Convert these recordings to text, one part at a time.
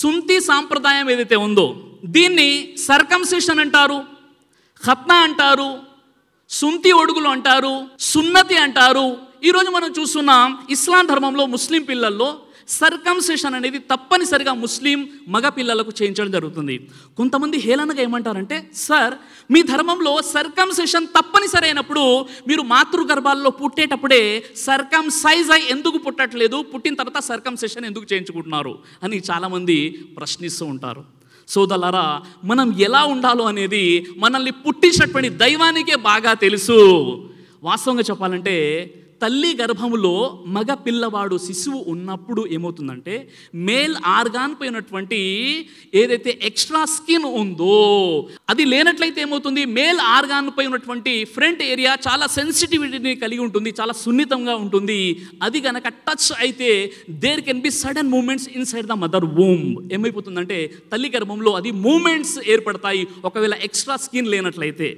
సుంతి సాంప్రదాయం ఏదైతే ఉందో దీన్ని సర్కంసిషన్ అంటారు ఖత్నా అంటారు సుంతి ఒడుగులు అంటారు సున్నతి అంటారు ఈరోజు మనం చూస్తున్నాం ఇస్లాం ధర్మంలో ముస్లిం పిల్లల్లో సర్కంసెషన్ అనేది తప్పనిసరిగా ముస్లిం మగపిల్లలకు చేయించడం జరుగుతుంది కొంతమంది హేళనగా ఏమంటారంటే సార్ మీ ధర్మంలో సర్కంసెషన్ తప్పనిసరి అయినప్పుడు మీరు మాతృగర్భాల్లో పుట్టేటప్పుడే సర్కం సైజ్ అయి ఎందుకు పుట్టట్లేదు పుట్టిన తర్వాత సర్కంసెషన్ ఎందుకు చేయించుకుంటున్నారు అని చాలామంది ప్రశ్నిస్తూ ఉంటారు సోదలరా మనం ఎలా ఉండాలో అనేది మనల్ని పుట్టించినటువంటి దైవానికే బాగా తెలుసు వాస్తవంగా చెప్పాలంటే తల్లి గర్భములో మగ పిల్లవాడు శిశువు ఉన్నప్పుడు ఏమవుతుందంటే మేల్ ఆర్గాన్ పోయినటువంటి ఏదైతే ఎక్స్ట్రా స్కిన్ ఉందో అది లేనట్లయితే ఏమవుతుంది మేల్ ఆర్గాన్ పై ఉన్నటువంటి ఫ్రంట్ ఏరియా చాలా సెన్సిటివిటీని కలిగి ఉంటుంది చాలా సున్నితంగా ఉంటుంది అది కనుక టచ్ అయితే there can be sudden movements inside the mother womb ఏమైపోతుందంటే తల్లి గర్భంలో అది మూమెంట్స్ ఏర్పడతాయి ఒకవేళ ఎక్స్ట్రా స్కిన్ లేనట్లయితే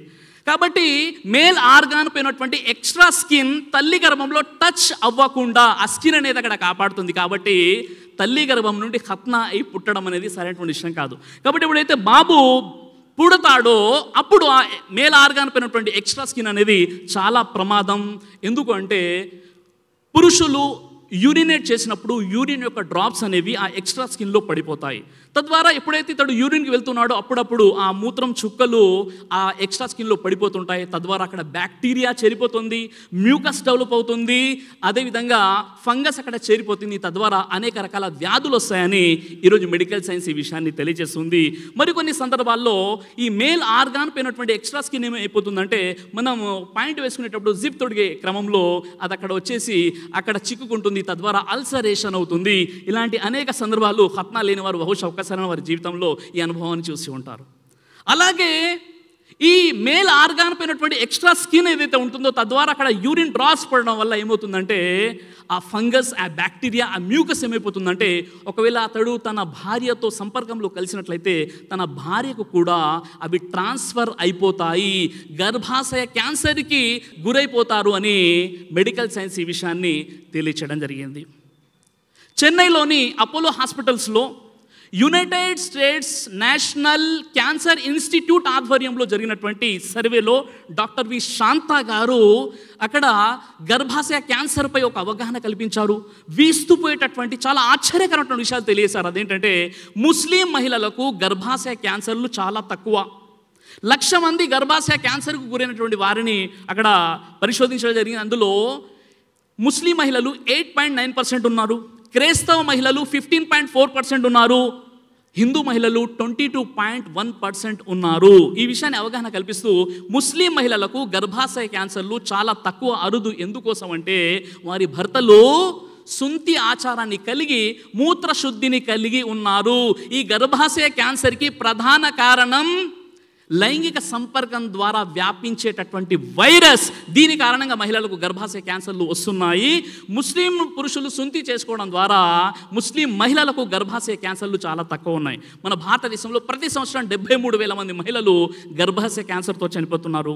కాబట్టి మేల్ ఆర్గాన్ పోయినటువంటి ఎక్స్ట్రా స్కిన్ తల్లి గర్భంలో టచ్ అవ్వకుండా ఆ స్కిన్ అనేది అక్కడ కాపాడుతుంది కాబట్టి తల్లి గర్భం నుండి హత్న అయి పుట్టడం అనేది సరైనటువంటి విషయం కాదు కాబట్టి ఇప్పుడైతే బాబు పుడతాడో అప్పుడు ఆ మేల్ ఆర్గాన్ పోయినటువంటి ఎక్స్ట్రా స్కిన్ అనేది చాలా ప్రమాదం ఎందుకంటే పురుషులు యూరినేట్ చేసినప్పుడు యూరిన్ యొక్క డ్రాప్స్ అనేవి ఆ ఎక్స్ట్రా స్కిన్లో పడిపోతాయి తద్వారా ఎప్పుడైతే ఇతడు యూరిన్కి వెళ్తున్నాడో అప్పుడప్పుడు ఆ మూత్రం చుక్కలు ఆ ఎక్స్ట్రా స్కిన్లో పడిపోతుంటాయి తద్వారా అక్కడ బ్యాక్టీరియా చేరిపోతుంది మ్యూకస్ డెవలప్ అవుతుంది అదేవిధంగా ఫంగస్ అక్కడ చేరిపోతుంది తద్వారా అనేక రకాల వ్యాధులు వస్తాయని ఈరోజు మెడికల్ సైన్స్ ఈ విషయాన్ని తెలియజేస్తుంది మరికొన్ని సందర్భాల్లో ఈ మేల్ ఆర్గాన్ పోయినటువంటి ఎక్స్ట్రా స్కిన్ ఏమైపోతుందంటే మనం పాయింట్ వేసుకునేటప్పుడు జిప్ తొడిగే క్రమంలో అది అక్కడ వచ్చేసి అక్కడ చిక్కుకుంటుంది అవుతుంది తద్వారా అల్సరేషన్ అవుతుంది ఇలాంటి అనేక సందర్భాలు హత్నా లేని వారు బహుశా ఒక్కసారి వారి జీవితంలో ఈ అనుభవాన్ని చూసి ఉంటారు అలాగే ఈ మేల్ ఆర్గాన్ పోయినటువంటి ఎక్స్ట్రా స్కిన్ ఏదైతే ఉంటుందో తద్వారా అక్కడ యూరిన్ డ్రాస్ పడడం వల్ల ఏమవుతుందంటే ఆ ఫంగస్ ఆ బ్యాక్టీరియా ఆ మ్యూకస్ ఏమైపోతుందంటే ఒకవేళ అతడు తన భార్యతో సంపర్కంలో కలిసినట్లయితే తన భార్యకు కూడా అవి ట్రాన్స్ఫర్ అయిపోతాయి గర్భాశయ క్యాన్సర్కి గురైపోతారు అని మెడికల్ సైన్స్ ఈ విషయాన్ని తెలియచేయడం జరిగింది చెన్నైలోని అపోలో హాస్పిటల్స్లో United States National Cancer Institute ఆధ్వర్యంలో జరిగినటువంటి సర్వేలో డాక్టర్ వి శాంత గారు అక్కడ గర్భాశయ క్యాన్సర్పై ఒక అవగాహన కల్పించారు వీస్తుపోయేటటువంటి చాలా ఆశ్చర్యకరమైన విషయాలు తెలియజేశారు అదేంటంటే ముస్లిం మహిళలకు గర్భాశయ క్యాన్సర్లు చాలా తక్కువ లక్ష మంది గర్భాశయ క్యాన్సర్కు గురైనటువంటి వారిని అక్కడ పరిశోధించడం జరిగింది అందులో ముస్లిం మహిళలు ఎయిట్ పాయింట్ నైన్ పర్సెంట్ ఉన్నారు క్రైస్తవ మహిళలు ఫిఫ్టీన్ పాయింట్ ఫోర్ పర్సెంట్ ఉన్నారు హిందూ మహిళలు twenty two point one percent ఉన్నారు ఈ విషయాన్ని అవగాహన కల్పిస్తూ ముస్లిం మహిళలకు గర్భాశయ క్యాన్సర్లు చాలా తక్కువ అరుదు ఎందుకోసం అంటే వారి భర్తలు సుంతి ఆచారాన్ని కలిగి మూత్రశుద్ధిని కలిగి ఉన్నారు ఈ గర్భాశయ క్యాన్సర్కి ప్రధాన కారణం లైంగిక సంపర్కం ద్వారా వ్యాపించేటటువంటి వైరస్ దీని కారణంగా మహిళలకు గర్భాశయ క్యాన్సర్లు వస్తున్నాయి ముస్లిం పురుషులు సుంతి చేసుకోవడం ద్వారా ముస్లిం మహిళలకు గర్భాశయ క్యాన్సర్లు చాలా తక్కువ ఉన్నాయి మన భారతదేశంలో ప్రతి సంవత్సరం డెబ్బై మూడు వేల మంది మహిళలు గర్భాశయ క్యాన్సర్తో చనిపోతున్నారు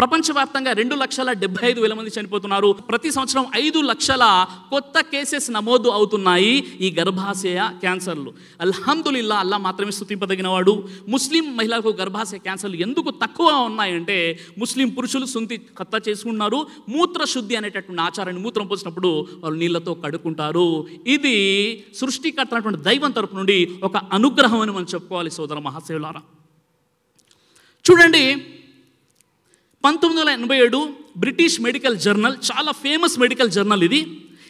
ప్రపంచవ్యాప్తంగా రెండు లక్షల డెబ్బై ఐదు వేల మంది చనిపోతున్నారు ప్రతి సంవత్సరం ఐదు లక్షల కొత్త కేసెస్ నమోదు అవుతున్నాయి ఈ గర్భాశయ క్యాన్సర్లు అల్హందుల్లా అల్లా మాత్రమే స్థుతింపదగినవాడు ముస్లిం మహిళలకు గర్భాశయ క్యాన్సర్లు ఎందుకు తక్కువ ఉన్నాయంటే ముస్లిం పురుషులు సుంతి కత్త చేసుకుంటున్నారు మూత్రశుద్ధి అనేటటువంటి ఆచారాన్ని మూత్రం పోసినప్పుడు వాళ్ళు నీళ్లతో కడుక్కుంటారు ఇది సృష్టికర్తనటువంటి దైవం తరపు నుండి ఒక అనుగ్రహం అని మనం చెప్పుకోవాలి సోదర మహాశివులారా చూడండి పంతొమ్మిది వందల ఎనభై ఏడు బ్రిటిష్ మెడికల్ జర్నల్ చాలా ఫేమస్ మెడికల్ జర్నల్ ఇది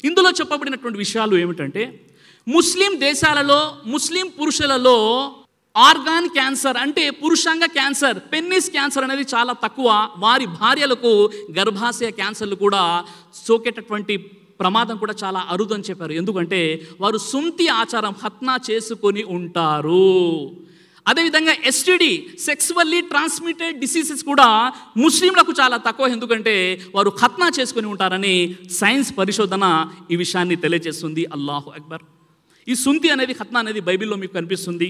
ఇందులో చెప్పబడినటువంటి విషయాలు ఏమిటంటే ముస్లిం దేశాలలో ముస్లిం పురుషులలో ఆర్గాన్ క్యాన్సర్ అంటే పురుషాంగ క్యాన్సర్ పెన్నిస్ క్యాన్సర్ అనేది చాలా తక్కువ వారి భార్యలకు గర్భాశయ క్యాన్సర్లు కూడా సోకేటటువంటి ప్రమాదం కూడా చాలా అరుదని చెప్పారు ఎందుకంటే వారు సుంతి ఆచారం హత్నా చేసుకొని ఉంటారు అదేవిధంగా ఎస్టిడి సెక్సువల్లీ ట్రాన్స్మిటెడ్ డిసీజెస్ కూడా ముస్లింలకు చాలా తక్కువ ఎందుకంటే వారు ఖత్నా చేసుకుని ఉంటారని సైన్స్ పరిశోధన ఈ విషయాన్ని తెలియజేస్తుంది అల్లాహు అక్బర్ ఈ సుంతి అనేది ఖత్నా అనేది బైబిల్లో మీకు కనిపిస్తుంది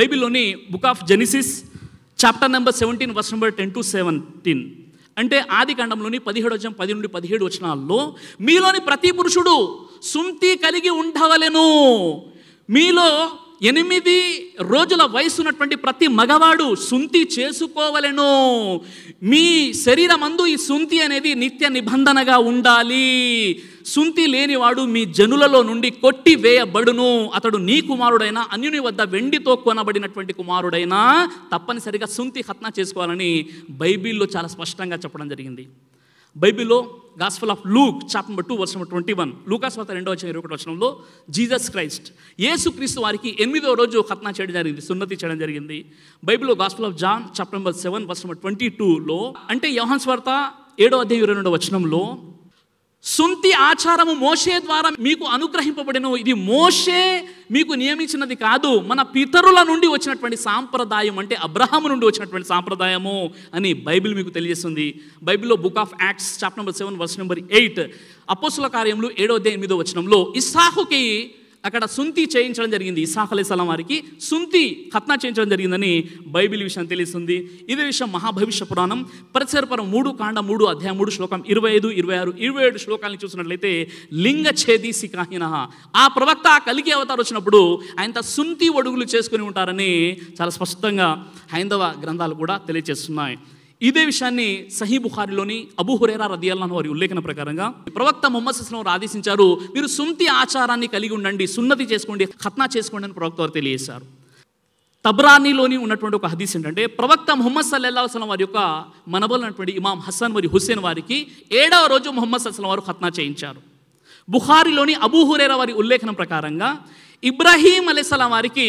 బైబిల్లోని book of Genesis chapter number seventeen verse number ten to seventeen అంటే ఆది కాండంలోని పదిహేడు వచ్చిన పది నుండి పదిహేడు వచనాల్లో మీలోని ప్రతి పురుషుడు సుంతి కలిగి ఉండవలెను మీలో ఎనిమిది రోజుల వయసు ఉన్నటువంటి ప్రతి మగవాడు సుంతి చేసుకోవలను మీ శరీరం అందు ఈ సుంతి అనేది నిత్య నిబంధనగా ఉండాలి సుంతి లేనివాడు మీ జనులలో నుండి కొట్టి వేయబడును అతడు నీ కుమారుడైన అన్యుని వద్ద వెండితో కొనబడినటువంటి కుమారుడైనా తప్పనిసరిగా సుంతి హత్న చేసుకోవాలని బైబిల్లో చాలా స్పష్టంగా చెప్పడం జరిగింది బైబిల్లో gospel of Luke chap number two వర్షం ట్వంటీ వన్ లూకాస్ వార్త రెండవ వచ్చిన ఇరవై ఒకటి వచనంలో జీసస్ క్రైస్ట్ క్రీస్తు వారికి ఎనిమిదో రోజు ఖత్నా చేయడం జరిగింది సున్నతి చేయడం జరిగింది బైబిల్లో gospel of John chapter number seven వర్షం ట్వంటీ టూలో అంటే యోహాన్స్ వార్త ఏడో అధ్యాయం ఇరవై రెండవ వచనంలో సుంతి ఆచారము మోషే ద్వారా మీకు అనుగ్రహింపబడిన ఇది మోషే మీకు నియమించినది కాదు మన పితరుల నుండి వచ్చినటువంటి సాంప్రదాయం అంటే అబ్రహాము నుండి వచ్చినటువంటి సాంప్రదాయము అని బైబిల్ మీకు తెలియజేస్తుంది బైబిల్లో book of Acts chapter number seven verse number eight అపోసుల కార్యంలో ఏడో ఎనిమిదో వచనంలో ఇస్సాహుకి అక్కడ సుంతి చేయించడం జరిగింది ఇసాక్ అలీస్లాం వారికి సుంతి ఖత్నా చేయించడం జరిగిందని బైబిల్ విషయం తెలుస్తుంది ఇదే విషయం మహాభవిష్య పురాణం పరిసరపురం మూడు కాండ మూడు అధ్యాయం మూడు శ్లోకం ఇరవై ఐదు ఇరవై ఆరు ఇరవై ఏడు శ్లోకాలను చూసినట్లయితే లింగ ఛేది సికాహిన ఆ ప్రవక్త ఆ కలిగి అవతారు వచ్చినప్పుడు ఆయన సుంతి ఒడుగులు చేసుకుని ఉంటారని చాలా స్పష్టంగా హైందవ గ్రంథాలు కూడా తెలియజేస్తున్నాయి ఇదే విషయాన్ని సహీ బుఖారిలోని అబుహురేరా రదియల్లాను వారి ఉల్లేఖన ప్రకారంగా ప్రవక్త మొహమ్మద్ సుస్లం వారు ఆదేశించారు మీరు సుంతి ఆచారాన్ని కలిగి ఉండండి సున్నతి చేసుకోండి ఖత్నా చేసుకోండి అని ప్రవక్త వారు తెలియజేశారు తబ్రానీలోని ఉన్నటువంటి ఒక హదీస్ ఏంటంటే ప్రవక్త ముహమ్మద్ సల్లల్లా వసలం వారి యొక్క మనబోలనటువంటి ఇమాం హసన్ మరియు హుస్సేన్ వారికి ఏడవ రోజు ముహమ్మద్ సల్లం వారు ఖత్నా చేయించారు బుఖారిలోని అబూహురేరా వారి ఉల్లేఖనం ప్రకారంగా ఇబ్రాహీం అలీస్లాం వారికి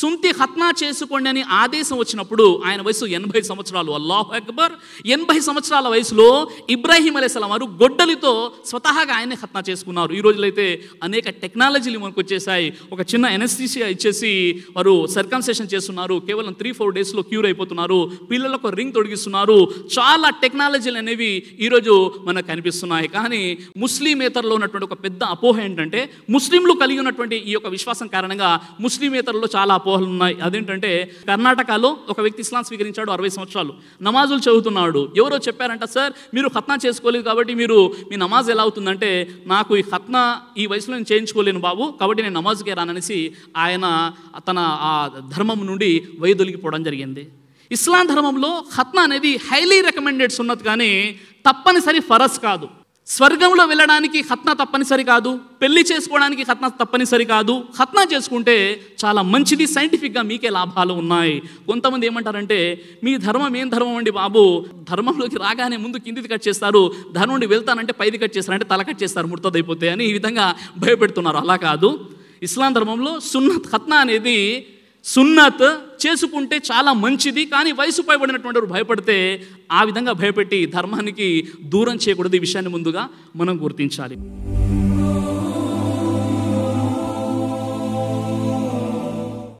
సుంతి హత్నా చేసుకోండి అని ఆదేశం వచ్చినప్పుడు ఆయన వయసు ఎనభై సంవత్సరాలు అల్లాహ్ అక్బర్ ఎనభై సంవత్సరాల వయసులో ఇబ్రాహీం అలైస్లాం వారు గొడ్డలితో స్వతహాగా ఆయనే హత్నా చేసుకున్నారు ఈ రోజులైతే అనేక టెక్నాలజీలు మనకు వచ్చేసాయి ఒక చిన్న ఎనస్థీసియా ఇచ్చేసి వారు సర్కన్సేషన్ చేస్తున్నారు కేవలం త్రీ ఫోర్ డేస్లో క్యూర్ అయిపోతున్నారు పిల్లలకు రింగ్ తొడిగిస్తున్నారు చాలా టెక్నాలజీలు అనేవి ఈరోజు మనకు కనిపిస్తున్నాయి కానీ ముస్లిమేతరలో ఉన్నటువంటి ఒక పెద్ద అపోహ ఏంటంటే ముస్లింలు కలిగి ఉన్నటువంటి ఈ యొక్క విశ్వాసం కారణంగా ముస్లిమేతరలో చాలా అపోహలు ఉన్నాయి అదేంటంటే కర్ణాటకలో ఒక వ్యక్తి ఇస్లాం స్వీకరించాడు అరవై సంవత్సరాలు నమాజులు చదువుతున్నాడు ఎవరో చెప్పారంట సార్ మీరు ఖత్నా చేసుకోలేదు కాబట్టి మీరు మీ నమాజ్ ఎలా అవుతుందంటే నాకు ఈ ఖత్నా ఈ వయసులో నేను చేయించుకోలేను బాబు కాబట్టి నేను నమాజ్కే రాననేసి ఆయన తన ఆ ధర్మం నుండి వైదొలిగిపోవడం జరిగింది ఇస్లాం ధర్మంలో ఖత్నా అనేది హైలీ రికమెండెడ్స్ ఉన్నది కానీ తప్పనిసరి ఫరస్ కాదు స్వర్గంలో వెళ్ళడానికి హత్న తప్పనిసరి కాదు పెళ్లి చేసుకోవడానికి హత్న తప్పనిసరి కాదు హత్న చేసుకుంటే చాలా మంచిది సైంటిఫిక్గా మీకే లాభాలు ఉన్నాయి కొంతమంది ఏమంటారంటే మీ ధర్మం ఏం ధర్మం అండి బాబు ధర్మంలోకి రాగానే ముందు కిందిది కట్ చేస్తారు ధర్మం నుండి వెళ్తానంటే పైది కట్ అంటే తల కట్ చేస్తారు ముడతదైపోతే అని ఈ విధంగా భయపెడుతున్నారు అలా కాదు ఇస్లాం ధర్మంలో సున్నత్ హత్న అనేది సున్నత్ చేసుకుంటే చాలా మంచిది కానీ వయసు పైబడినటువంటి వారు భయపడితే ఆ విధంగా భయపెట్టి ధర్మానికి దూరం చేయకూడదు ఈ విషయాన్ని ముందుగా మనం గుర్తించాలి